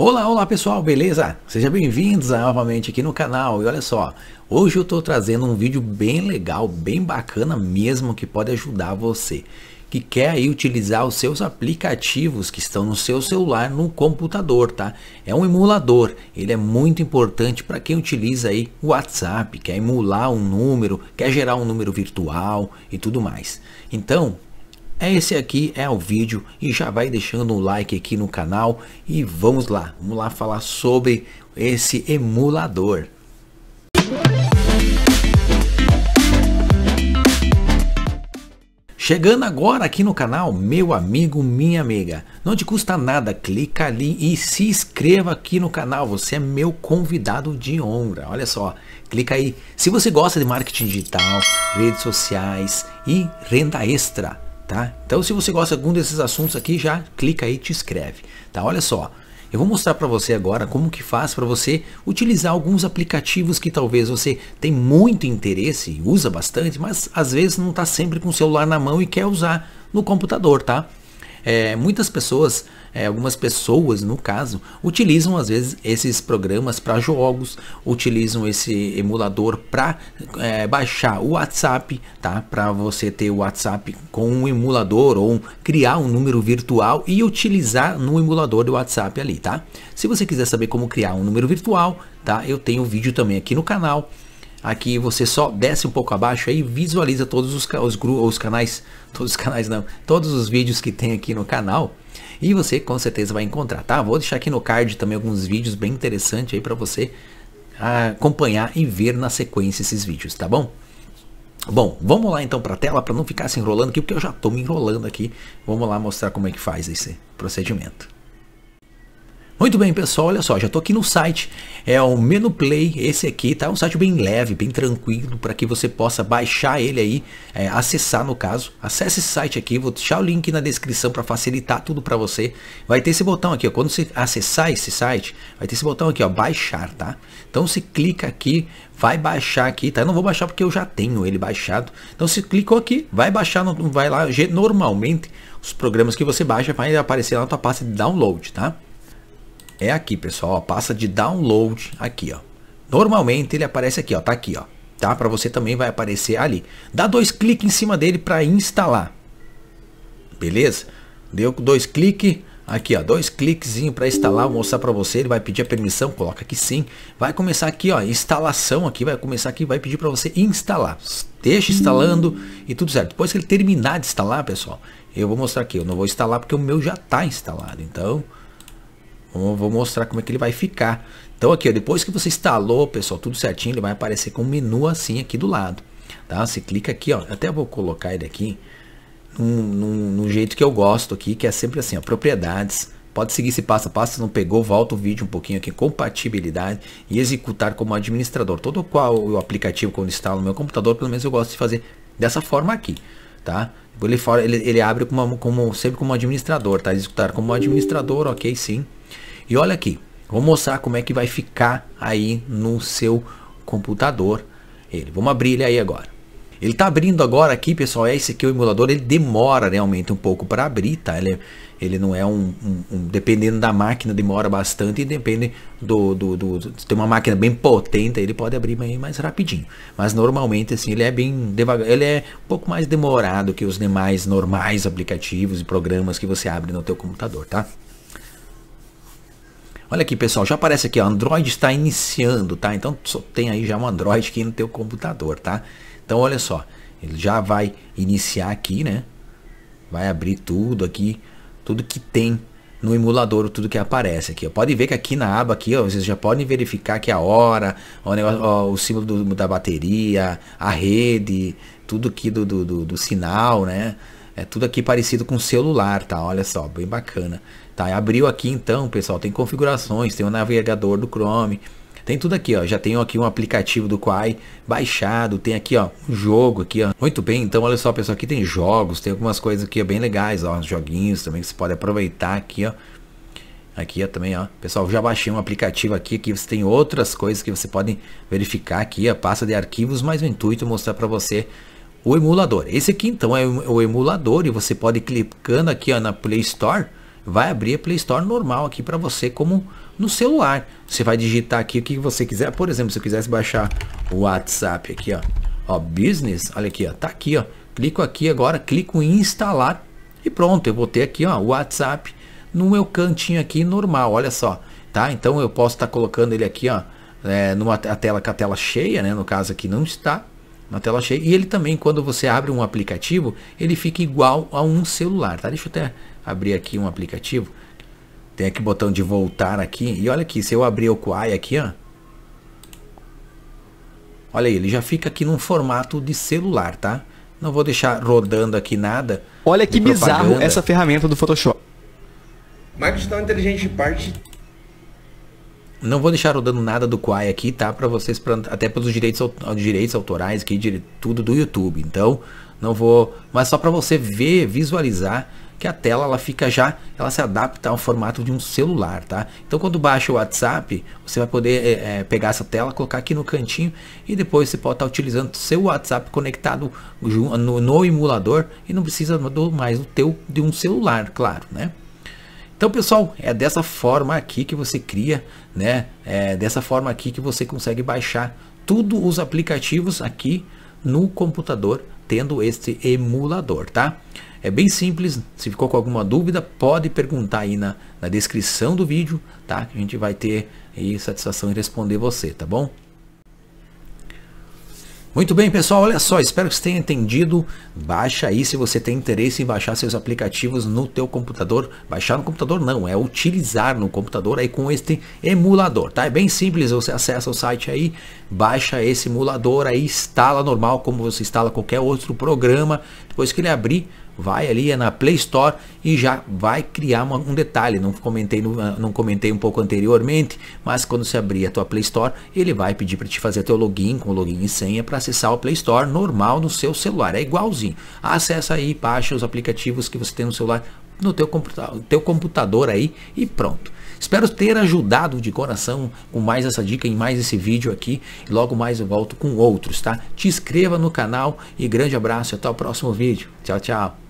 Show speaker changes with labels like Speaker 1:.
Speaker 1: Olá, olá pessoal, beleza? Sejam bem-vindos novamente aqui no canal. E olha só, hoje eu estou trazendo um vídeo bem legal, bem bacana mesmo, que pode ajudar você que quer aí utilizar os seus aplicativos que estão no seu celular no computador, tá? É um emulador, ele é muito importante para quem utiliza aí o WhatsApp, quer emular um número, quer gerar um número virtual e tudo mais. Então, é esse aqui é o vídeo e já vai deixando um like aqui no canal e vamos lá, vamos lá falar sobre esse emulador. Chegando agora aqui no canal, meu amigo, minha amiga, não te custa nada, clica ali e se inscreva aqui no canal, você é meu convidado de honra, olha só, clica aí. Se você gosta de marketing digital, redes sociais e renda extra, tá? Então se você gosta de algum desses assuntos aqui, já clica aí e te inscreve, tá? Olha só, eu vou mostrar para você agora como que faz para você utilizar alguns aplicativos que talvez você tem muito interesse, usa bastante, mas às vezes não está sempre com o celular na mão e quer usar no computador, tá? É, muitas pessoas é, algumas pessoas, no caso, utilizam às vezes esses programas para jogos, utilizam esse emulador para é, baixar o WhatsApp, tá? Para você ter o WhatsApp com um emulador ou criar um número virtual e utilizar no emulador do WhatsApp ali, tá? Se você quiser saber como criar um número virtual, tá? Eu tenho vídeo também aqui no canal. Aqui você só desce um pouco abaixo aí visualiza todos os, os, os canais, todos os canais não, todos os vídeos que tem aqui no canal e você com certeza vai encontrar, tá? Vou deixar aqui no card também alguns vídeos bem interessantes aí para você acompanhar e ver na sequência esses vídeos, tá bom? Bom, vamos lá então para a tela para não ficar se enrolando aqui, porque eu já estou me enrolando aqui. Vamos lá mostrar como é que faz esse procedimento. Muito bem, pessoal, olha só, já estou aqui no site, é o Menu Play, esse aqui, tá? Um site bem leve, bem tranquilo, para que você possa baixar ele aí, é, acessar no caso. Acesse esse site aqui, vou deixar o link na descrição para facilitar tudo para você. Vai ter esse botão aqui, ó, quando você acessar esse site, vai ter esse botão aqui, ó, baixar, tá? Então você clica aqui, vai baixar aqui, tá? Eu não vou baixar porque eu já tenho ele baixado. Então você clicou aqui, vai baixar, vai lá, normalmente os programas que você baixa vai aparecer lá na tua pasta de download, tá? é aqui, pessoal. Ó, passa de download aqui, ó. Normalmente ele aparece aqui, ó, tá aqui, ó. Tá? Para você também vai aparecer ali. Dá dois cliques em cima dele para instalar. Beleza? Deu dois cliques aqui, ó, dois cliquezinho para instalar, vou mostrar para você, ele vai pedir a permissão, coloca aqui sim. Vai começar aqui, ó, instalação aqui, vai começar aqui, vai pedir para você instalar. Deixa instalando e tudo certo. Depois que ele terminar de instalar, pessoal, eu vou mostrar aqui, eu não vou instalar porque o meu já tá instalado. Então, então, vou mostrar como é que ele vai ficar. Então aqui, ó, depois que você instalou, pessoal, tudo certinho, ele vai aparecer com um menu assim aqui do lado. Tá? Você clica aqui, ó, até vou colocar ele aqui num, num, num jeito que eu gosto aqui, que é sempre assim, ó, propriedades. Pode seguir esse passo a passo, se não pegou, volta o vídeo um pouquinho aqui, compatibilidade e executar como administrador. Todo qual o aplicativo quando instalo no meu computador, pelo menos eu gosto de fazer dessa forma aqui, tá? Ele, ele, ele abre como, como, sempre como administrador, tá? Executar como administrador, ok, sim. E olha aqui, vou mostrar como é que vai ficar aí no seu computador. Ele, vamos abrir ele aí agora. Ele está abrindo agora aqui, pessoal, é esse aqui o emulador, ele demora realmente um pouco para abrir, tá? Ele, ele não é um, um, um, Dependendo da máquina, demora bastante e depende do, do, do, tem uma máquina bem potente, ele pode abrir mais, mais rapidinho. Mas normalmente, assim, ele é bem devagar, ele é um pouco mais demorado que os demais normais aplicativos e programas que você abre no teu computador, tá? Olha aqui, pessoal, já aparece aqui, ó, Android está iniciando, tá? Então só tem aí já um Android aqui no teu computador, tá? Então olha só, ele já vai iniciar aqui, né? Vai abrir tudo aqui, tudo que tem no emulador, tudo que aparece aqui. Ó. Pode ver que aqui na aba aqui, ó, vocês já podem verificar que a hora, o, negócio, ó, o símbolo do, da bateria, a rede, tudo aqui do, do, do, do sinal, né? É tudo aqui parecido com celular, tá? Olha só, bem bacana. Tá? Abriu aqui então, pessoal, tem configurações, tem o navegador do Chrome, tem tudo aqui, ó. Já tenho aqui um aplicativo do Quai baixado, tem aqui, ó, um jogo aqui, ó. Muito bem, então olha só, pessoal, aqui tem jogos, tem algumas coisas aqui ó, bem legais, ó, joguinhos também que você pode aproveitar aqui, ó. Aqui ó, também, ó. Pessoal, já baixei um aplicativo aqui que você tem outras coisas que você pode verificar aqui, ó, pasta de arquivos, mas o intuito é mostrar para você o emulador. Esse aqui então é o emulador e você pode clicando aqui ó, na Play Store, vai abrir a Play Store normal aqui para você como no celular. Você vai digitar aqui o que você quiser. Por exemplo, se eu quisesse baixar o WhatsApp aqui, ó, ó, business, olha aqui, ó, tá aqui, ó. Clico aqui agora, clico em instalar e pronto, eu vou ter aqui, ó, o WhatsApp no meu cantinho aqui normal, olha só, tá? Então eu posso estar tá colocando ele aqui, ó, é, numa a tela com a tela cheia, né? No caso aqui não está, na tela cheia. E ele também, quando você abre um aplicativo, ele fica igual a um celular, tá? Deixa eu até abrir aqui um aplicativo. Tem aqui o botão de voltar aqui. E olha aqui, se eu abrir o Quai aqui, ó. Olha aí, ele já fica aqui num formato de celular, tá? Não vou deixar rodando aqui nada. Olha que bizarro essa ferramenta do Photoshop. Máquina inteligente parte não vou deixar rodando nada do Quai aqui, tá? Para vocês, pra, até pelos direitos, direitos autorais aqui, de, tudo do YouTube. Então, não vou, mas só para você ver, visualizar que a tela ela fica já, ela se adapta ao formato de um celular, tá? Então quando baixa o WhatsApp, você vai poder é, é pegar essa tela, colocar aqui no cantinho e depois você pode estar tá utilizando seu WhatsApp conectado no, no emulador e não precisa do, mais do teu de um celular, claro, né? Então, pessoal, é dessa forma aqui que você cria, né? É dessa forma aqui que você consegue baixar todos os aplicativos aqui no computador tendo este emulador, tá? É bem simples, se ficou com alguma dúvida, pode perguntar aí na, na descrição do vídeo, tá? Que a gente vai ter aí satisfação em responder você, tá bom? Muito bem, pessoal, olha só, espero que você tenha entendido. Baixa aí se você tem interesse em baixar seus aplicativos no teu computador. Baixar no computador não, é utilizar no computador aí com este emulador, tá? É bem simples, você acessa o site aí, baixa esse emulador aí, instala normal como você instala qualquer outro programa, depois que ele abrir, vai ali é na Play Store e já vai criar uma, um detalhe. Não comentei, no, ah, não comentei um pouco anteriormente, mas quando você abrir a tua Play Store, ele vai pedir para te fazer teu login com login e senha para acessar o Play Store normal no seu celular. É igualzinho. Acessa aí, baixa os aplicativos que você tem no celular, no teu, teu computador aí e pronto. Espero ter ajudado de coração com mais essa dica e mais esse vídeo aqui. E logo mais eu volto com outros, tá? Te inscreva no canal e grande abraço e até o próximo vídeo. Tchau, tchau.